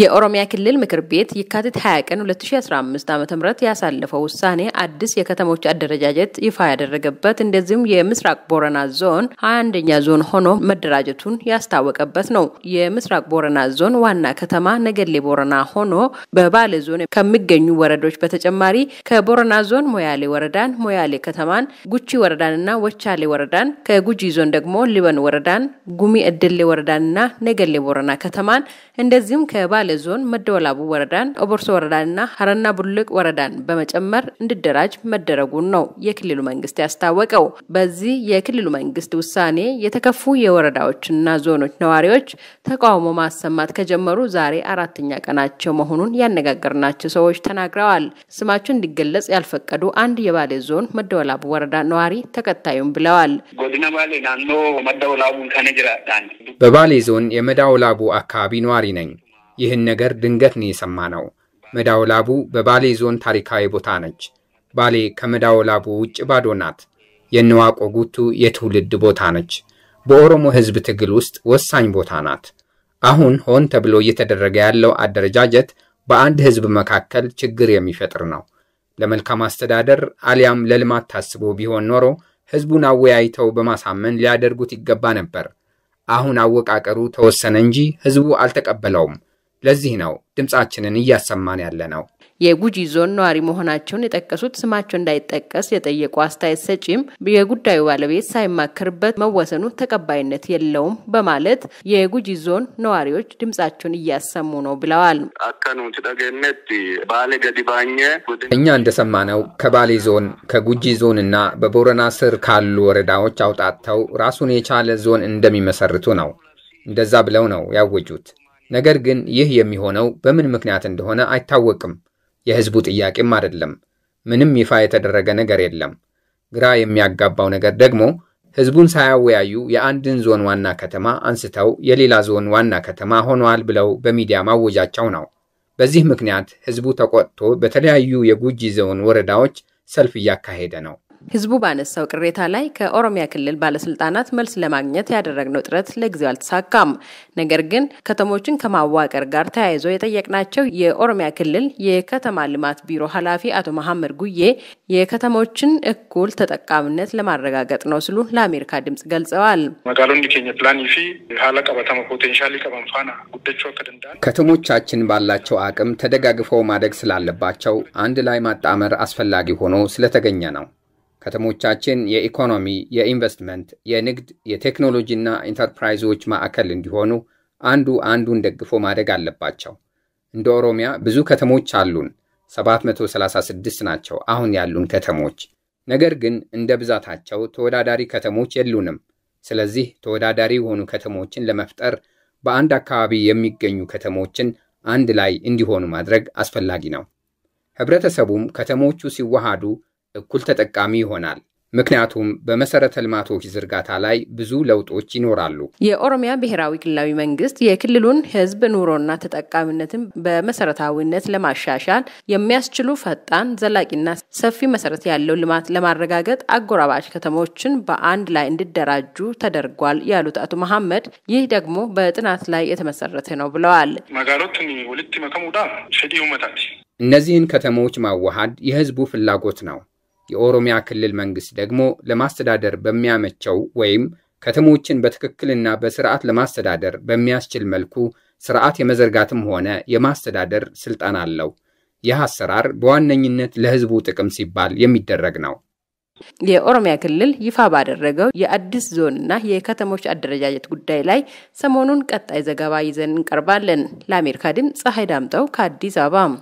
የኦሮሚያ ክልል ምክር ቤት የካቲት 20 ቀን 2015 ዓ ም ያሳለፈው ውሳኔ አዲስ የከተሞች አደረጃጀት ይፋ ያደረገበት እንደዚሁም የምስራቅ ቦረና ዞን 21ኛ ዞን ሆኖ መደራጀቱን ያስታወቀበት ነው። የምስራቅ ቦረና ዞን ዋና ከተማ ነገሌ ቦረና ሆኖ በባሌ ዞን ከሚገኙ ወረዶች በተጨማሪ ከቦረና ዞን ሞያሌ ወረዳን፣ ሞያሌ ከተማን፣ ጉቺ ወረዳንና ወቻሌ ወረዳን፣ ከጉጂ ዞን ደግሞ ሊበን ወረዳን፣ ጉሚ እድሌ ወረዳንና ነገሌ ቦረና ከተማን እንደዚሁም ከባ ባሌ ዞን መደወላቡ ወረዳን፣ ኦቦርሶ ወረዳንና ሀረና ቡልቅ ወረዳን በመጨመር እንዲደራጅ መደረጉን ነው የክልሉ መንግስት ያስታወቀው። በዚህ የክልሉ መንግስት ውሳኔ የተከፉ የወረዳዎችና ዞኖች ነዋሪዎች ተቃውሞ ማሰማት ከጀመሩ ዛሬ አራተኛ ቀናቸው መሆኑን ያነጋገርናቸው ሰዎች ተናግረዋል። ስማቸው እንዲገለጽ ያልፈቀዱ አንድ የባሌ ዞን መደወላቡ ወረዳ ነዋሪ ተከታዩም ብለዋል። ባሌ በባሌ ዞን የመዳውላቡ አካባቢ ነዋሪ ነኝ። ይህን ነገር ድንገት ነው የሰማ ነው። መዳወላቡ በባሌ ዞን ታሪካዊ ቦታ ነች። ባሌ ከመዳውላቡ ውጭ ባዶ ናት። የነዋቆ ጉቱ የትውልድ ቦታ ነች። በኦሮሞ ህዝብ ትግል ውስጥ ወሳኝ ቦታ ናት። አሁን ሆን ተብሎ እየተደረገ ያለው አደረጃጀት በአንድ ህዝብ መካከል ችግር የሚፈጥር ነው። ለመልካም አስተዳደር አሊያም ለልማት ታስቦ ቢሆን ኖሮ ህዝቡን አወያይተው በማሳመን ሊያደርጉት ይገባ ነበር። አሁን አወቃቀሩ ተወሰነ እንጂ ህዝቡ አልተቀበለውም። ለዚህ ነው ድምፃችንን እያሰማን ያለ ነው። የጉጂ ዞን ነዋሪ መሆናቸውን የጠቀሱት ስማቸው እንዳይጠቀስ የጠየቁ አስተያየት ሰጪም የጉዳዩ ባለቤት ሳይማከርበት መወሰኑ ተቀባይነት የለውም በማለት የጉጂ ዞን ነዋሪዎች ድምጻቸውን እያሰሙ ነው ብለዋል። እኛ እንደሰማነው ከባሌ ዞን፣ ከጉጂ ዞን እና በቦረና ስር ካሉ ወረዳዎች አውጣተው ራሱን የቻለ ዞን እንደሚመሰርቱ ነው። እንደዛ ብለው ነው ያወጁት። ነገር ግን ይህ የሚሆነው በምን ምክንያት እንደሆነ አይታወቅም። የህዝቡ ጥያቄም አይደለም። ምንም ይፋ የተደረገ ነገር የለም። ግራ የሚያጋባው ነገር ደግሞ ህዝቡን ሳያወያዩ የአንድን ዞን ዋና ከተማ አንስተው የሌላ ዞን ዋና ከተማ ሆኗል ብለው በሚዲያ ማወጃቸው ነው። በዚህ ምክንያት ህዝቡ ተቆጥቶ በተለያዩ የጉጂ ዞን ወረዳዎች ሰልፍ እያካሄደ ነው። ህዝቡ ባነሳው ቅሬታ ላይ ከኦሮሚያ ክልል ባለስልጣናት መልስ ለማግኘት ያደረግነው ጥረት ለጊዜው አልተሳካም። ነገር ግን ከተሞችን ከማዋቀር ጋር ተያይዞ የጠየቅናቸው የኦሮሚያ ክልል የከተማ ልማት ቢሮ ኃላፊ አቶ መሐመድ ጉዬ የከተሞችን እኩል ተጠቃሚነት ለማረጋገጥ ነው ሲሉ ለአሜሪካ ድምጽ ገልጸዋል። ከተሞቻችን ባላቸው አቅም ተደጋግፈው ማደግ ስላለባቸው አንድ ላይ ማጣመር አስፈላጊ ሆኖ ስለተገኘ ነው። ከተሞቻችን የኢኮኖሚ፣ የኢንቨስትመንት፣ የንግድ፣ የቴክኖሎጂና ኢንተርፕራይዞች ማዕከል እንዲሆኑ አንዱ አንዱን ደግፎ ማደግ አለባቸው። እንደ ኦሮሚያ ብዙ ከተሞች አሉን፣ 736 ናቸው አሁን ያሉን ከተሞች። ነገር ግን እንደ ብዛታቸው ተወዳዳሪ ከተሞች የሉንም። ስለዚህ ተወዳዳሪ የሆኑ ከተሞችን ለመፍጠር በአንድ አካባቢ የሚገኙ ከተሞችን አንድ ላይ እንዲሆኑ ማድረግ አስፈላጊ ነው። ህብረተሰቡም ከተሞቹ ሲዋሃዱ እኩል ተጠቃሚ ይሆናል። ምክንያቱም በመሰረተ ልማቶች ዝርጋታ ላይ ብዙ ለውጦች ይኖራሉ። የኦሮሚያ ብሔራዊ ክልላዊ መንግስት የክልሉን ሕዝብ ኑሮና ተጠቃሚነትን በመሰረታዊነት ለማሻሻል የሚያስችሉ ፈጣን፣ ዘላቂና ሰፊ መሰረት ያለው ልማት ለማረጋገጥ አጎራባች ከተሞችን በአንድ ላይ እንዲደራጁ ተደርጓል ያሉት አቶ መሐመድ ይህ ደግሞ በጥናት ላይ የተመሰረተ ነው ብለዋል። መከሙዳ እነዚህን ከተሞች ማዋሃድ የህዝቡ ፍላጎት ነው። የኦሮሚያ ክልል መንግስት ደግሞ ለማስተዳደር በሚያመቸው ወይም ከተሞችን በትክክልና በስርዓት ለማስተዳደር በሚያስችል መልኩ ስርዓት የመዘርጋትም ሆነ የማስተዳደር ስልጣን አለው። ይህ አሰራር በዋነኝነት ለህዝቡ ጥቅም ሲባል የሚደረግ ነው። የኦሮሚያ ክልል ይፋ ባደረገው የአዲስ ዞንና የከተሞች አደረጃጀት ጉዳይ ላይ ሰሞኑን ቀጣይ ዘገባ ይዘን እንቀርባለን። ለአሜሪካ ድምፅ ፀሐይ ዳምጠው ከአዲስ አበባ